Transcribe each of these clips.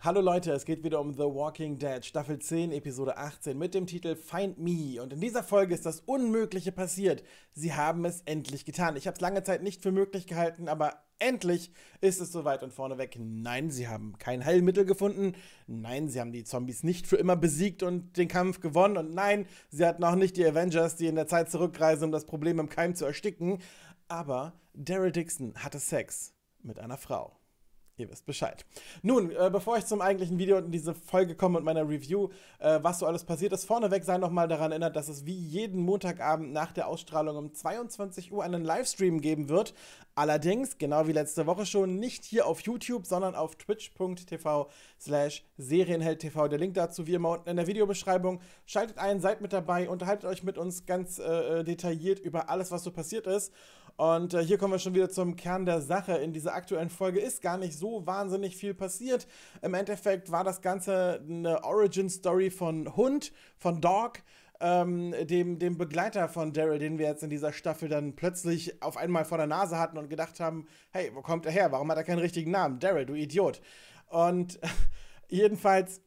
Hallo Leute, es geht wieder um The Walking Dead, Staffel 10, Episode 18 mit dem Titel Find Me. Und in dieser Folge ist das Unmögliche passiert. Sie haben es endlich getan. Ich habe es lange Zeit nicht für möglich gehalten, aber endlich ist es soweit und vorneweg. Nein, sie haben kein Heilmittel gefunden. Nein, sie haben die Zombies nicht für immer besiegt und den Kampf gewonnen. Und nein, sie hatten auch nicht die Avengers, die in der Zeit zurückreisen, um das Problem im Keim zu ersticken. Aber Daryl Dixon hatte Sex mit einer Frau. Ihr wisst Bescheid. Nun, äh, bevor ich zum eigentlichen Video und in diese Folge komme und meiner Review, äh, was so alles passiert ist, vorneweg sei nochmal daran erinnert, dass es wie jeden Montagabend nach der Ausstrahlung um 22 Uhr einen Livestream geben wird. Allerdings, genau wie letzte Woche schon, nicht hier auf YouTube, sondern auf twitch.tv slash serienheldtv. Der Link dazu wie immer unten in der Videobeschreibung. Schaltet ein, seid mit dabei, unterhaltet euch mit uns ganz äh, äh detailliert über alles, was so passiert ist. Und äh, hier kommen wir schon wieder zum Kern der Sache. In dieser aktuellen Folge ist gar nicht so wahnsinnig viel passiert. Im Endeffekt war das Ganze eine Origin-Story von Hund, von Dog. Ähm, dem, dem Begleiter von Daryl, den wir jetzt in dieser Staffel dann plötzlich auf einmal vor der Nase hatten und gedacht haben, hey, wo kommt er her? Warum hat er keinen richtigen Namen? Daryl, du Idiot. Und jedenfalls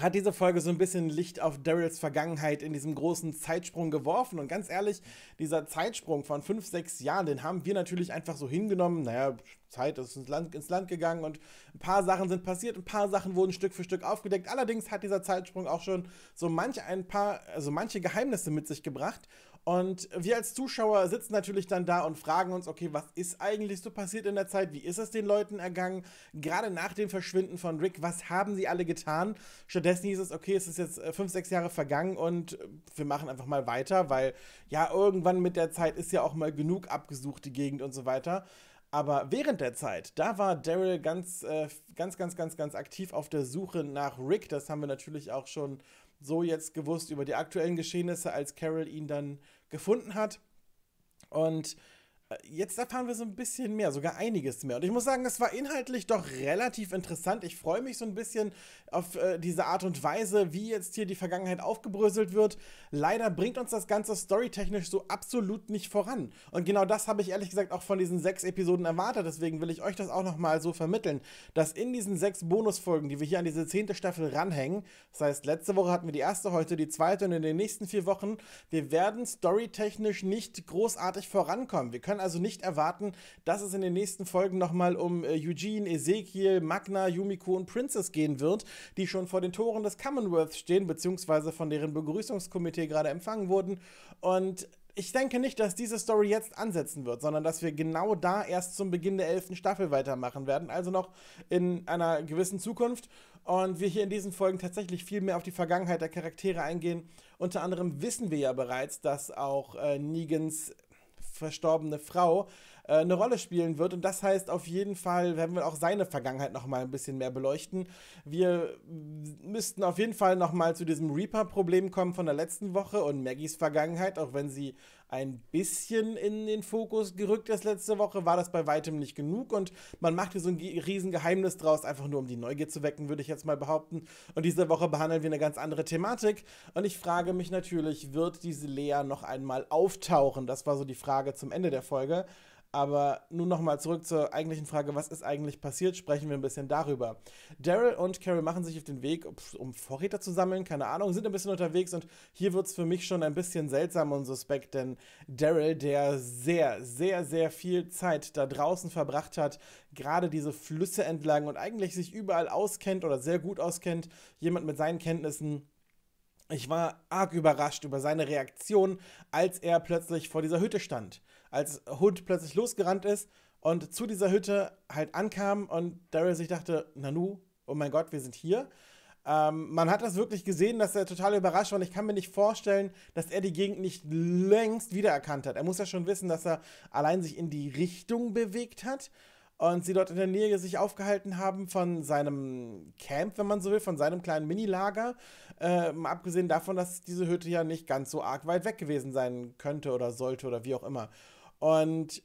hat diese Folge so ein bisschen Licht auf Daryls Vergangenheit in diesem großen Zeitsprung geworfen. Und ganz ehrlich, dieser Zeitsprung von fünf, sechs Jahren, den haben wir natürlich einfach so hingenommen. Naja, Zeit ist ins Land, ins Land gegangen und ein paar Sachen sind passiert, ein paar Sachen wurden Stück für Stück aufgedeckt. Allerdings hat dieser Zeitsprung auch schon so manche ein paar, also manche Geheimnisse mit sich gebracht. Und wir als Zuschauer sitzen natürlich dann da und fragen uns, okay, was ist eigentlich so passiert in der Zeit? Wie ist es den Leuten ergangen? Gerade nach dem Verschwinden von Rick, was haben sie alle getan? Stattdessen hieß es, okay, es ist jetzt äh, fünf, sechs Jahre vergangen und äh, wir machen einfach mal weiter, weil ja, irgendwann mit der Zeit ist ja auch mal genug abgesucht, die Gegend und so weiter. Aber während der Zeit, da war Daryl ganz, äh, ganz, ganz, ganz, ganz aktiv auf der Suche nach Rick. Das haben wir natürlich auch schon so jetzt gewusst über die aktuellen Geschehnisse, als Carol ihn dann gefunden hat. Und Jetzt erfahren wir so ein bisschen mehr, sogar einiges mehr. Und ich muss sagen, es war inhaltlich doch relativ interessant. Ich freue mich so ein bisschen auf äh, diese Art und Weise, wie jetzt hier die Vergangenheit aufgebröselt wird. Leider bringt uns das Ganze storytechnisch so absolut nicht voran. Und genau das habe ich ehrlich gesagt auch von diesen sechs Episoden erwartet. Deswegen will ich euch das auch nochmal so vermitteln, dass in diesen sechs Bonusfolgen, die wir hier an diese zehnte Staffel ranhängen, das heißt, letzte Woche hatten wir die erste, heute die zweite und in den nächsten vier Wochen, wir werden storytechnisch nicht großartig vorankommen. Wir können also nicht erwarten, dass es in den nächsten Folgen nochmal um äh, Eugene, Ezekiel, Magna, Yumiko und Princess gehen wird, die schon vor den Toren des Commonwealth stehen, beziehungsweise von deren Begrüßungskomitee gerade empfangen wurden. Und ich denke nicht, dass diese Story jetzt ansetzen wird, sondern dass wir genau da erst zum Beginn der elften Staffel weitermachen werden, also noch in einer gewissen Zukunft. Und wir hier in diesen Folgen tatsächlich viel mehr auf die Vergangenheit der Charaktere eingehen. Unter anderem wissen wir ja bereits, dass auch äh, Negans verstorbene Frau äh, eine Rolle spielen wird. Und das heißt auf jeden Fall, werden wir auch seine Vergangenheit nochmal ein bisschen mehr beleuchten. Wir müssten auf jeden Fall nochmal zu diesem Reaper-Problem kommen von der letzten Woche und Maggies Vergangenheit, auch wenn sie ein bisschen in den Fokus gerückt ist letzte Woche, war das bei weitem nicht genug und man macht hier so ein Riesengeheimnis draus, einfach nur um die Neugier zu wecken, würde ich jetzt mal behaupten. Und diese Woche behandeln wir eine ganz andere Thematik und ich frage mich natürlich, wird diese Lea noch einmal auftauchen? Das war so die Frage zum Ende der Folge. Aber nun nochmal zurück zur eigentlichen Frage, was ist eigentlich passiert, sprechen wir ein bisschen darüber. Daryl und Carol machen sich auf den Weg, um Vorräte zu sammeln, keine Ahnung, sind ein bisschen unterwegs und hier wird es für mich schon ein bisschen seltsam und suspekt, denn Daryl, der sehr, sehr, sehr viel Zeit da draußen verbracht hat, gerade diese Flüsse entlang und eigentlich sich überall auskennt oder sehr gut auskennt, jemand mit seinen Kenntnissen, ich war arg überrascht über seine Reaktion, als er plötzlich vor dieser Hütte stand als Hood plötzlich losgerannt ist und zu dieser Hütte halt ankam und Daryl sich dachte, Nanu, oh mein Gott, wir sind hier. Ähm, man hat das wirklich gesehen, dass er total überrascht war und ich kann mir nicht vorstellen, dass er die Gegend nicht längst wiedererkannt hat. Er muss ja schon wissen, dass er allein sich in die Richtung bewegt hat und sie dort in der Nähe sich aufgehalten haben von seinem Camp, wenn man so will, von seinem kleinen Minilager. Ähm, abgesehen davon, dass diese Hütte ja nicht ganz so arg weit weg gewesen sein könnte oder sollte oder wie auch immer. Und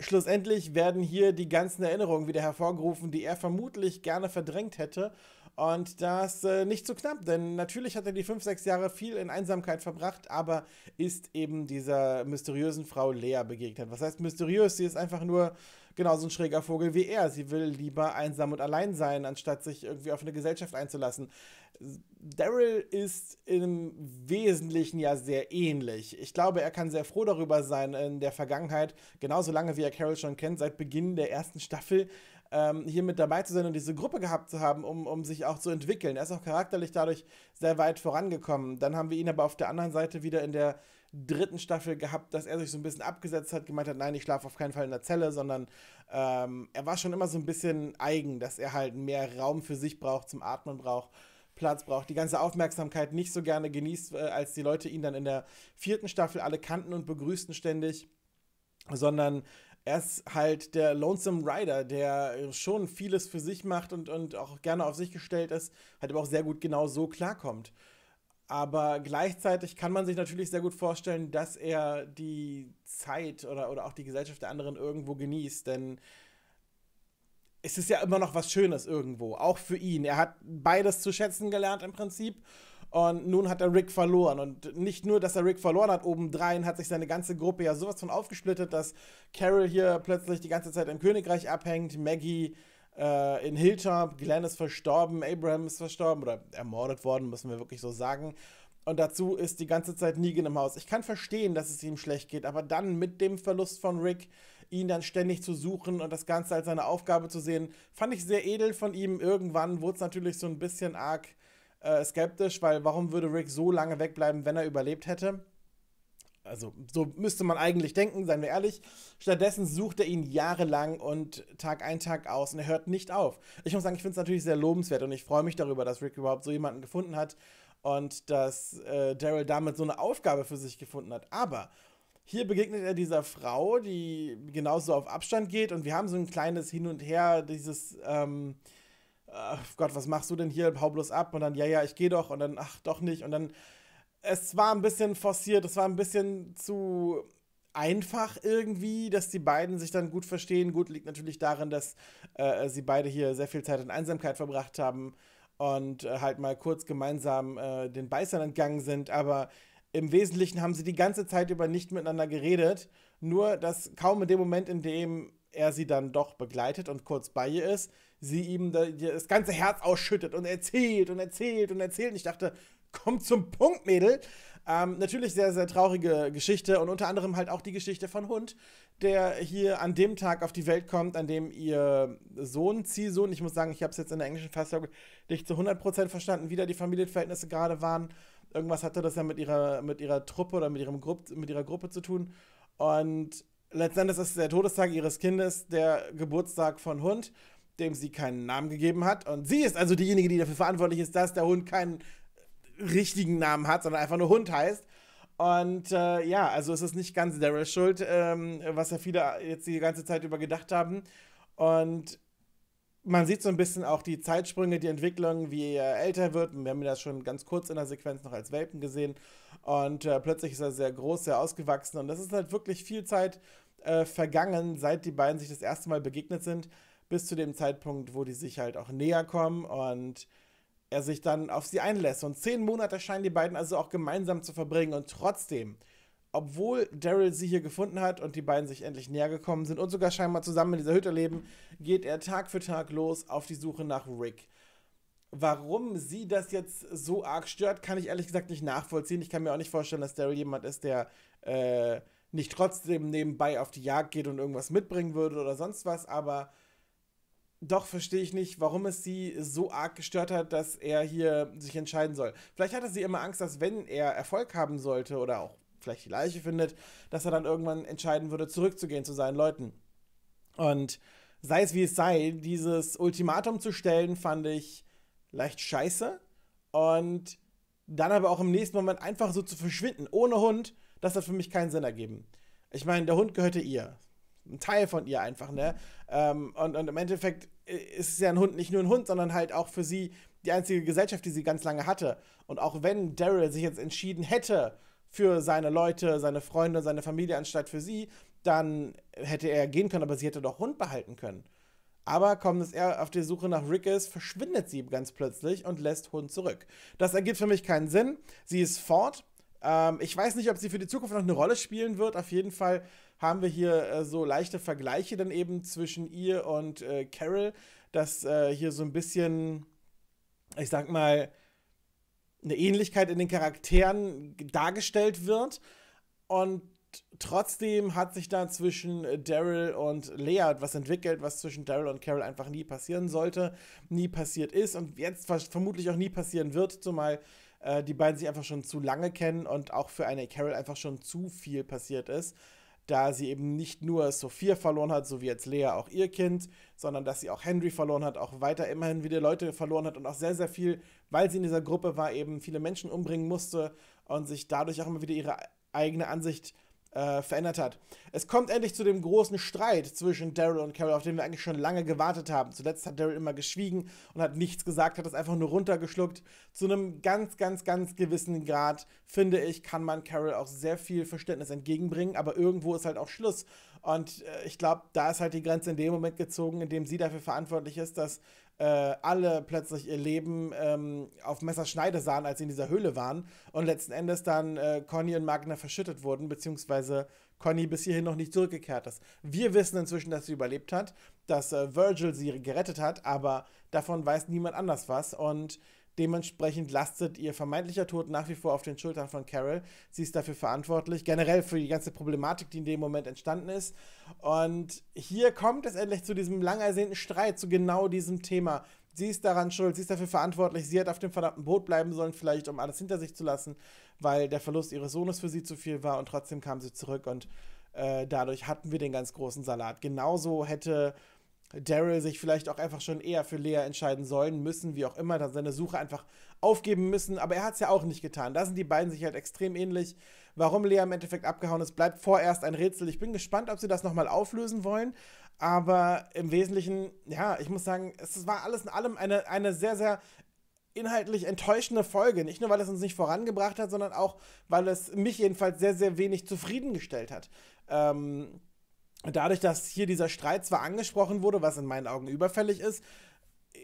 schlussendlich werden hier die ganzen Erinnerungen wieder hervorgerufen, die er vermutlich gerne verdrängt hätte. Und das äh, nicht zu so knapp, denn natürlich hat er die fünf, sechs Jahre viel in Einsamkeit verbracht, aber ist eben dieser mysteriösen Frau Lea begegnet. Was heißt mysteriös? Sie ist einfach nur genauso ein schräger Vogel wie er. Sie will lieber einsam und allein sein, anstatt sich irgendwie auf eine Gesellschaft einzulassen. Daryl ist im Wesentlichen ja sehr ähnlich. Ich glaube, er kann sehr froh darüber sein, in der Vergangenheit, genauso lange wie er Carol schon kennt, seit Beginn der ersten Staffel, ähm, hier mit dabei zu sein und diese Gruppe gehabt zu haben, um, um sich auch zu entwickeln. Er ist auch charakterlich dadurch sehr weit vorangekommen. Dann haben wir ihn aber auf der anderen Seite wieder in der dritten Staffel gehabt, dass er sich so ein bisschen abgesetzt hat, gemeint hat, nein, ich schlafe auf keinen Fall in der Zelle, sondern ähm, er war schon immer so ein bisschen eigen, dass er halt mehr Raum für sich braucht, zum Atmen braucht. Platz braucht, die ganze Aufmerksamkeit nicht so gerne genießt, äh, als die Leute ihn dann in der vierten Staffel alle kannten und begrüßten ständig, sondern er ist halt der Lonesome Rider, der schon vieles für sich macht und, und auch gerne auf sich gestellt ist, halt aber auch sehr gut genau so klarkommt. Aber gleichzeitig kann man sich natürlich sehr gut vorstellen, dass er die Zeit oder, oder auch die Gesellschaft der anderen irgendwo genießt, denn es ist ja immer noch was Schönes irgendwo, auch für ihn. Er hat beides zu schätzen gelernt im Prinzip. Und nun hat er Rick verloren. Und nicht nur, dass er Rick verloren hat, obendrein hat sich seine ganze Gruppe ja sowas von aufgesplittet, dass Carol hier plötzlich die ganze Zeit im Königreich abhängt, Maggie äh, in Hilltop, Glenn ist verstorben, Abraham ist verstorben oder ermordet worden, müssen wir wirklich so sagen. Und dazu ist die ganze Zeit Negan im Haus. Ich kann verstehen, dass es ihm schlecht geht, aber dann mit dem Verlust von Rick, ihn dann ständig zu suchen und das Ganze als seine Aufgabe zu sehen, fand ich sehr edel von ihm. Irgendwann wurde es natürlich so ein bisschen arg äh, skeptisch, weil warum würde Rick so lange wegbleiben, wenn er überlebt hätte? Also so müsste man eigentlich denken, seien wir ehrlich. Stattdessen sucht er ihn jahrelang und Tag ein, Tag aus und er hört nicht auf. Ich muss sagen, ich finde es natürlich sehr lobenswert und ich freue mich darüber, dass Rick überhaupt so jemanden gefunden hat und dass äh, Daryl damit so eine Aufgabe für sich gefunden hat. Aber hier begegnet er dieser Frau, die genauso auf Abstand geht und wir haben so ein kleines Hin und Her, dieses... Ähm, Ach Gott, was machst du denn hier? Hau bloß ab und dann, ja, ja, ich geh doch und dann, ach, doch nicht und dann es war ein bisschen forciert, es war ein bisschen zu einfach irgendwie, dass die beiden sich dann gut verstehen. Gut liegt natürlich darin, dass äh, sie beide hier sehr viel Zeit in Einsamkeit verbracht haben und äh, halt mal kurz gemeinsam äh, den Beißern entgangen sind. Aber im Wesentlichen haben sie die ganze Zeit über nicht miteinander geredet. Nur, dass kaum in dem Moment, in dem er sie dann doch begleitet und kurz bei ihr ist, sie ihm das ganze Herz ausschüttet und erzählt und erzählt und erzählt. Und ich dachte, kommt zum Punkt, Mädel. Ähm, natürlich sehr, sehr traurige Geschichte und unter anderem halt auch die Geschichte von Hund, der hier an dem Tag auf die Welt kommt, an dem ihr Sohn, Ziehsohn, ich muss sagen, ich habe es jetzt in der englischen Fassung nicht zu 100% verstanden, wie da die Familienverhältnisse gerade waren. Irgendwas hatte das ja mit ihrer, mit ihrer Truppe oder mit, ihrem Grupp, mit ihrer Gruppe zu tun. Und letztendlich ist es der Todestag ihres Kindes der Geburtstag von Hund, dem sie keinen Namen gegeben hat. Und sie ist also diejenige, die dafür verantwortlich ist, dass der Hund keinen richtigen Namen hat, sondern einfach nur Hund heißt. Und äh, ja, also es ist nicht ganz Daryls Schuld, ähm, was ja viele jetzt die ganze Zeit über gedacht haben. Und man sieht so ein bisschen auch die Zeitsprünge, die Entwicklung, wie er älter wird. Wir haben ihn das schon ganz kurz in der Sequenz noch als Welpen gesehen. Und äh, plötzlich ist er sehr groß, sehr ausgewachsen. Und das ist halt wirklich viel Zeit äh, vergangen, seit die beiden sich das erste Mal begegnet sind, bis zu dem Zeitpunkt, wo die sich halt auch näher kommen. Und er sich dann auf sie einlässt. Und zehn Monate scheinen die beiden also auch gemeinsam zu verbringen. Und trotzdem, obwohl Daryl sie hier gefunden hat und die beiden sich endlich näher gekommen sind und sogar scheinbar zusammen in dieser Hütte leben, geht er Tag für Tag los auf die Suche nach Rick. Warum sie das jetzt so arg stört, kann ich ehrlich gesagt nicht nachvollziehen. Ich kann mir auch nicht vorstellen, dass Daryl jemand ist, der äh, nicht trotzdem nebenbei auf die Jagd geht und irgendwas mitbringen würde oder sonst was, aber doch verstehe ich nicht, warum es sie so arg gestört hat, dass er hier sich entscheiden soll. Vielleicht hatte sie immer Angst, dass wenn er Erfolg haben sollte oder auch vielleicht die Leiche findet, dass er dann irgendwann entscheiden würde, zurückzugehen zu seinen Leuten. Und sei es wie es sei, dieses Ultimatum zu stellen, fand ich leicht scheiße. Und dann aber auch im nächsten Moment einfach so zu verschwinden, ohne Hund, das hat für mich keinen Sinn ergeben. Ich meine, der Hund gehörte ihr ein Teil von ihr einfach, ne? Ähm, und, und im Endeffekt äh, ist ja ein Hund nicht nur ein Hund, sondern halt auch für sie die einzige Gesellschaft, die sie ganz lange hatte. Und auch wenn Daryl sich jetzt entschieden hätte für seine Leute, seine Freunde, seine Familie anstatt für sie, dann hätte er gehen können, aber sie hätte doch Hund behalten können. Aber kommt es er auf die Suche nach Rick ist, verschwindet sie ganz plötzlich und lässt Hund zurück. Das ergibt für mich keinen Sinn. Sie ist fort. Ähm, ich weiß nicht, ob sie für die Zukunft noch eine Rolle spielen wird. Auf jeden Fall haben wir hier äh, so leichte Vergleiche dann eben zwischen ihr und äh, Carol, dass äh, hier so ein bisschen, ich sag mal, eine Ähnlichkeit in den Charakteren dargestellt wird. Und trotzdem hat sich da zwischen äh, Daryl und Lea etwas entwickelt, was zwischen Daryl und Carol einfach nie passieren sollte, nie passiert ist und jetzt vermutlich auch nie passieren wird, zumal äh, die beiden sich einfach schon zu lange kennen und auch für eine Carol einfach schon zu viel passiert ist da sie eben nicht nur Sophia verloren hat, so wie jetzt Lea auch ihr Kind, sondern dass sie auch Henry verloren hat, auch weiter immerhin wieder Leute verloren hat und auch sehr, sehr viel, weil sie in dieser Gruppe war, eben viele Menschen umbringen musste und sich dadurch auch immer wieder ihre eigene Ansicht äh, verändert hat. Es kommt endlich zu dem großen Streit zwischen Daryl und Carol, auf den wir eigentlich schon lange gewartet haben. Zuletzt hat Daryl immer geschwiegen und hat nichts gesagt, hat es einfach nur runtergeschluckt. Zu einem ganz, ganz, ganz gewissen Grad, finde ich, kann man Carol auch sehr viel Verständnis entgegenbringen, aber irgendwo ist halt auch Schluss. Und äh, ich glaube, da ist halt die Grenze in dem Moment gezogen, in dem sie dafür verantwortlich ist, dass äh, alle plötzlich ihr Leben ähm, auf Messerschneide sahen, als sie in dieser Höhle waren. Und letzten Endes dann äh, Conny und Magna verschüttet wurden, beziehungsweise Conny bis hierhin noch nicht zurückgekehrt ist. Wir wissen inzwischen, dass sie überlebt hat, dass äh, Virgil sie gerettet hat, aber davon weiß niemand anders was. Und Dementsprechend lastet ihr vermeintlicher Tod nach wie vor auf den Schultern von Carol. Sie ist dafür verantwortlich, generell für die ganze Problematik, die in dem Moment entstanden ist. Und hier kommt es endlich zu diesem lang ersehnten Streit, zu genau diesem Thema. Sie ist daran schuld, sie ist dafür verantwortlich, sie hat auf dem verdammten Boot bleiben sollen, vielleicht um alles hinter sich zu lassen, weil der Verlust ihres Sohnes für sie zu viel war und trotzdem kam sie zurück und äh, dadurch hatten wir den ganz großen Salat. Genauso hätte Daryl sich vielleicht auch einfach schon eher für Lea entscheiden sollen, müssen, wie auch immer, dann seine Suche einfach aufgeben müssen. Aber er hat es ja auch nicht getan. Da sind die beiden sich halt extrem ähnlich. Warum Lea im Endeffekt abgehauen ist, bleibt vorerst ein Rätsel. Ich bin gespannt, ob sie das nochmal auflösen wollen. Aber im Wesentlichen, ja, ich muss sagen, es war alles in allem eine, eine sehr, sehr inhaltlich enttäuschende Folge. Nicht nur, weil es uns nicht vorangebracht hat, sondern auch, weil es mich jedenfalls sehr, sehr wenig zufriedengestellt hat. Ähm dadurch, dass hier dieser Streit zwar angesprochen wurde, was in meinen Augen überfällig ist, äh,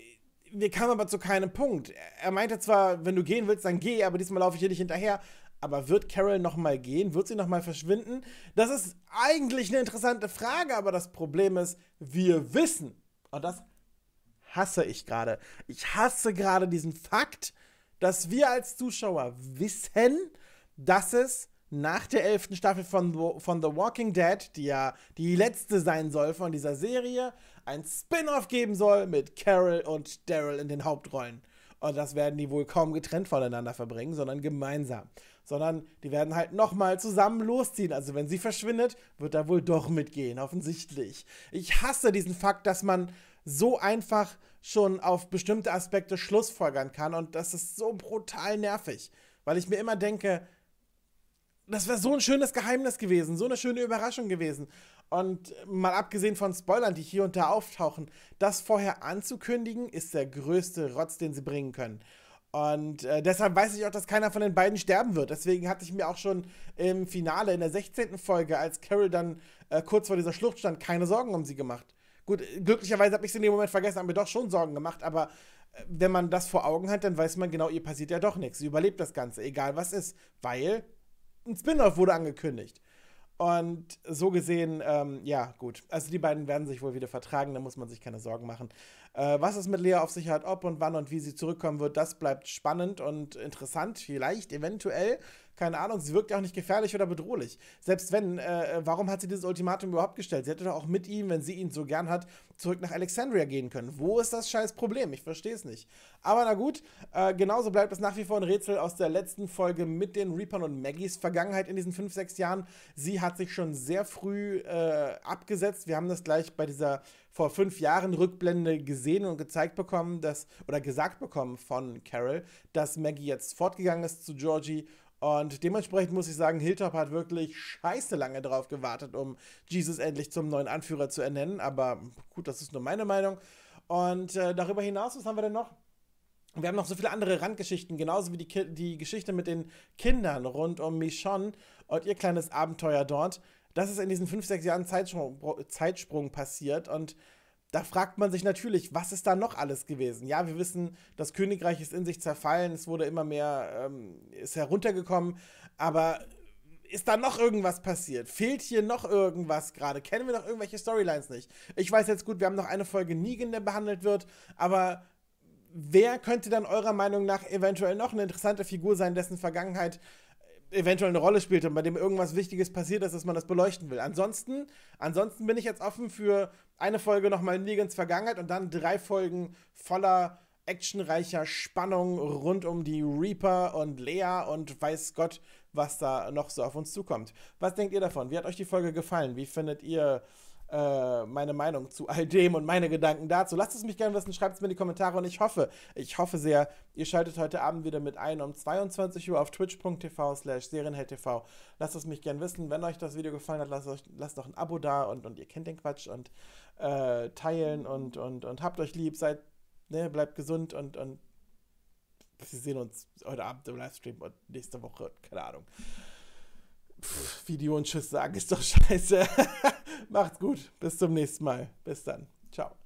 wir kamen aber zu keinem Punkt. Er meinte zwar, wenn du gehen willst, dann geh, aber diesmal laufe ich hier nicht hinterher. Aber wird Carol nochmal gehen? Wird sie nochmal verschwinden? Das ist eigentlich eine interessante Frage, aber das Problem ist, wir wissen. Und das hasse ich gerade. Ich hasse gerade diesen Fakt, dass wir als Zuschauer wissen, dass es nach der elften Staffel von, von The Walking Dead, die ja die letzte sein soll von dieser Serie, ein Spin-off geben soll mit Carol und Daryl in den Hauptrollen. Und das werden die wohl kaum getrennt voneinander verbringen, sondern gemeinsam. Sondern die werden halt nochmal zusammen losziehen. Also wenn sie verschwindet, wird er wohl doch mitgehen, offensichtlich. Ich hasse diesen Fakt, dass man so einfach schon auf bestimmte Aspekte Schlussfolgern kann. Und das ist so brutal nervig. Weil ich mir immer denke, das wäre so ein schönes Geheimnis gewesen, so eine schöne Überraschung gewesen. Und mal abgesehen von Spoilern, die hier und da auftauchen, das vorher anzukündigen, ist der größte Rotz, den sie bringen können. Und äh, deshalb weiß ich auch, dass keiner von den beiden sterben wird. Deswegen hatte ich mir auch schon im Finale, in der 16. Folge, als Carol dann äh, kurz vor dieser Schlucht stand, keine Sorgen um sie gemacht. Gut, äh, glücklicherweise habe ich sie in dem Moment vergessen, habe mir doch schon Sorgen gemacht, aber äh, wenn man das vor Augen hat, dann weiß man genau, ihr passiert ja doch nichts. Sie überlebt das Ganze, egal was ist, weil ein Spin-off wurde angekündigt. Und so gesehen, ähm, ja, gut. Also die beiden werden sich wohl wieder vertragen, da muss man sich keine Sorgen machen. Äh, was es mit Lea auf sich hat, ob und wann und wie sie zurückkommen wird, das bleibt spannend und interessant. Vielleicht, eventuell keine Ahnung, sie wirkt auch nicht gefährlich oder bedrohlich. Selbst wenn, äh, äh, warum hat sie dieses Ultimatum überhaupt gestellt? Sie hätte doch auch mit ihm, wenn sie ihn so gern hat, zurück nach Alexandria gehen können. Wo ist das scheiß Problem? Ich verstehe es nicht. Aber na gut, äh, genauso bleibt es nach wie vor ein Rätsel aus der letzten Folge mit den Reapern und Maggies Vergangenheit in diesen 5, 6 Jahren. Sie hat sich schon sehr früh äh, abgesetzt. Wir haben das gleich bei dieser vor fünf Jahren Rückblende gesehen und gezeigt bekommen, dass, oder gesagt bekommen von Carol, dass Maggie jetzt fortgegangen ist zu Georgie und dementsprechend muss ich sagen, Hilltop hat wirklich scheiße lange drauf gewartet, um Jesus endlich zum neuen Anführer zu ernennen. Aber gut, das ist nur meine Meinung. Und äh, darüber hinaus, was haben wir denn noch? Wir haben noch so viele andere Randgeschichten, genauso wie die, Ki die Geschichte mit den Kindern rund um Michonne und ihr kleines Abenteuer dort. Das ist in diesen 5, 6 Jahren Zeitsprung, Zeitsprung passiert und da fragt man sich natürlich, was ist da noch alles gewesen? Ja, wir wissen, das Königreich ist in sich zerfallen, es wurde immer mehr, ähm, ist heruntergekommen, aber ist da noch irgendwas passiert? Fehlt hier noch irgendwas gerade? Kennen wir noch irgendwelche Storylines nicht? Ich weiß jetzt gut, wir haben noch eine Folge Negan, der behandelt wird, aber wer könnte dann eurer Meinung nach eventuell noch eine interessante Figur sein, dessen Vergangenheit eventuell eine Rolle spielt und bei dem irgendwas Wichtiges passiert ist, dass man das beleuchten will. Ansonsten, ansonsten bin ich jetzt offen für eine Folge nochmal in Negans Vergangenheit und dann drei Folgen voller actionreicher Spannung rund um die Reaper und Lea und weiß Gott, was da noch so auf uns zukommt. Was denkt ihr davon? Wie hat euch die Folge gefallen? Wie findet ihr äh, meine Meinung zu all dem und meine Gedanken dazu. Lasst es mich gerne wissen, schreibt es mir in die Kommentare und ich hoffe, ich hoffe sehr, ihr schaltet heute Abend wieder mit ein um 22 Uhr auf twitch.tv slash serienheldtv. Lasst es mich gerne wissen, wenn euch das Video gefallen hat, lasst, euch, lasst doch ein Abo da und, und ihr kennt den Quatsch und äh, teilen und, und, und habt euch lieb, seid, ne, bleibt gesund und, und wir sehen uns heute Abend im Livestream und nächste Woche, keine Ahnung. Pff, Video und Tschüss sagen ist doch scheiße. Macht's gut. Bis zum nächsten Mal. Bis dann. Ciao.